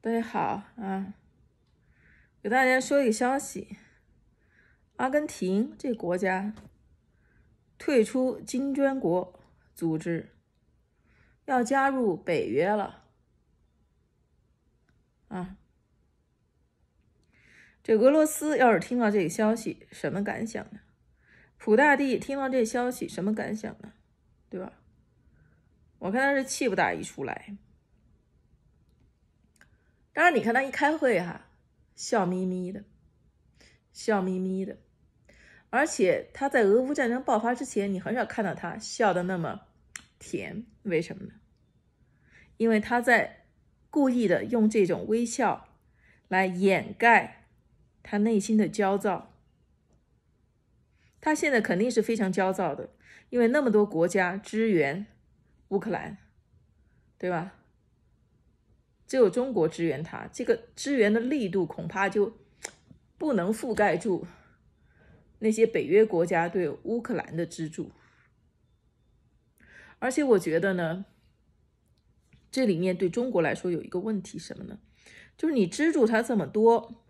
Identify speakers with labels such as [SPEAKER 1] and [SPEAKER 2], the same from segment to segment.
[SPEAKER 1] 大家好啊！给大家说一个消息：阿根廷这国家退出金砖国组织，要加入北约了。啊，这俄罗斯要是听到这个消息，什么感想呢？普大帝听到这消息，什么感想呢？对吧？我看他是气不打一处来。当然，你看他一开会哈，笑眯眯的，笑眯眯的，而且他在俄乌战争爆发之前，你很少看到他笑的那么甜，为什么呢？因为他在故意的用这种微笑来掩盖他内心的焦躁。他现在肯定是非常焦躁的，因为那么多国家支援乌克兰，对吧？只有中国支援他，这个支援的力度恐怕就不能覆盖住那些北约国家对乌克兰的资助。而且我觉得呢，这里面对中国来说有一个问题什么呢？就是你资助他这么多，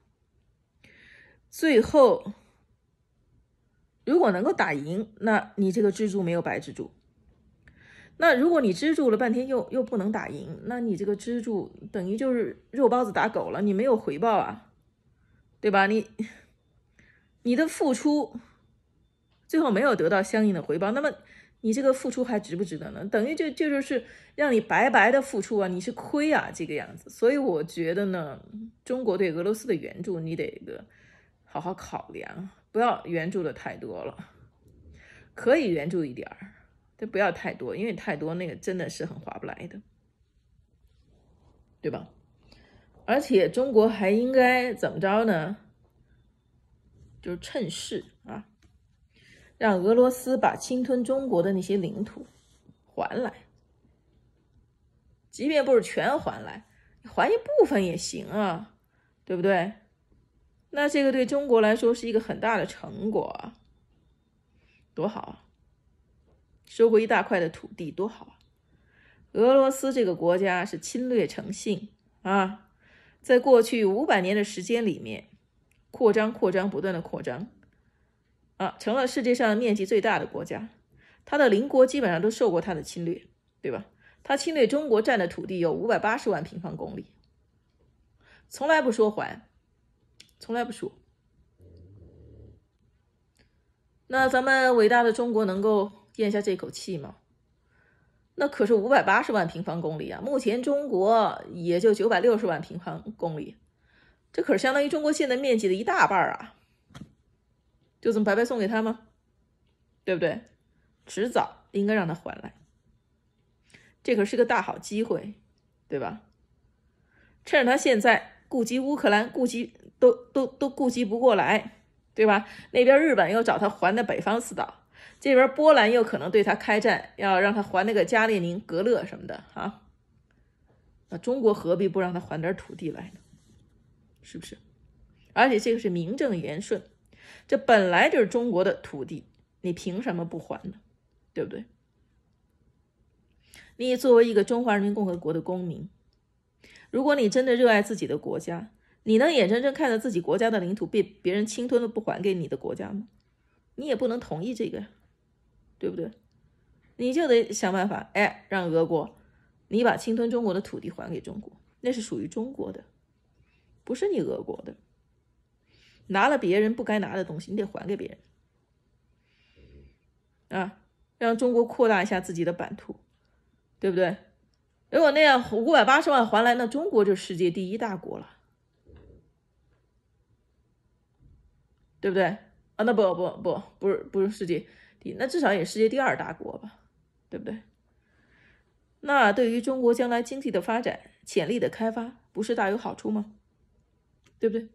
[SPEAKER 1] 最后如果能够打赢，那你这个资助没有白资助。那如果你支住了半天又又不能打赢，那你这个支柱等于就是肉包子打狗了，你没有回报啊，对吧？你，你的付出，最后没有得到相应的回报，那么你这个付出还值不值得呢？等于就就是是让你白白的付出啊，你是亏啊这个样子。所以我觉得呢，中国对俄罗斯的援助你得个好好考量，不要援助的太多了，可以援助一点儿。这不要太多，因为太多那个真的是很划不来的，对吧？而且中国还应该怎么着呢？就是趁势啊，让俄罗斯把侵吞中国的那些领土还来，即便不是全还来，还一部分也行啊，对不对？那这个对中国来说是一个很大的成果啊，多好啊！收回一大块的土地，多好啊！俄罗斯这个国家是侵略成性啊，在过去五百年的时间里面，扩张、扩张、不断的扩张，啊，成了世界上面积最大的国家。它的邻国基本上都受过它的侵略，对吧？它侵略中国占的土地有五百八十万平方公里，从来不说还，从来不说。那咱们伟大的中国能够？咽下这口气吗？那可是五百八十万平方公里啊！目前中国也就九百六十万平方公里，这可是相当于中国现在面积的一大半啊！就这么白白送给他吗？对不对？迟早应该让他还来，这可是个大好机会，对吧？趁着他现在顾及乌克兰，顾及都都都顾及不过来，对吧？那边日本又找他还的北方四岛。这边波兰又可能对他开战，要让他还那个加列宁格勒什么的啊？那中国何必不让他还点土地来呢？是不是？而且这个是名正言顺，这本来就是中国的土地，你凭什么不还呢？对不对？你作为一个中华人民共和国的公民，如果你真的热爱自己的国家，你能眼睁睁看着自己国家的领土被别人侵吞了不还给你的国家吗？你也不能同意这个，对不对？你就得想办法，哎，让俄国，你把侵吞中国的土地还给中国，那是属于中国的，不是你俄国的。拿了别人不该拿的东西，你得还给别人。啊，让中国扩大一下自己的版图，对不对？如果那样五百八十万还来，那中国就世界第一大国了，对不对？啊，那不不不不是不是世界第，那至少也世界第二大国吧，对不对？那对于中国将来经济的发展潜力的开发，不是大有好处吗？对不对？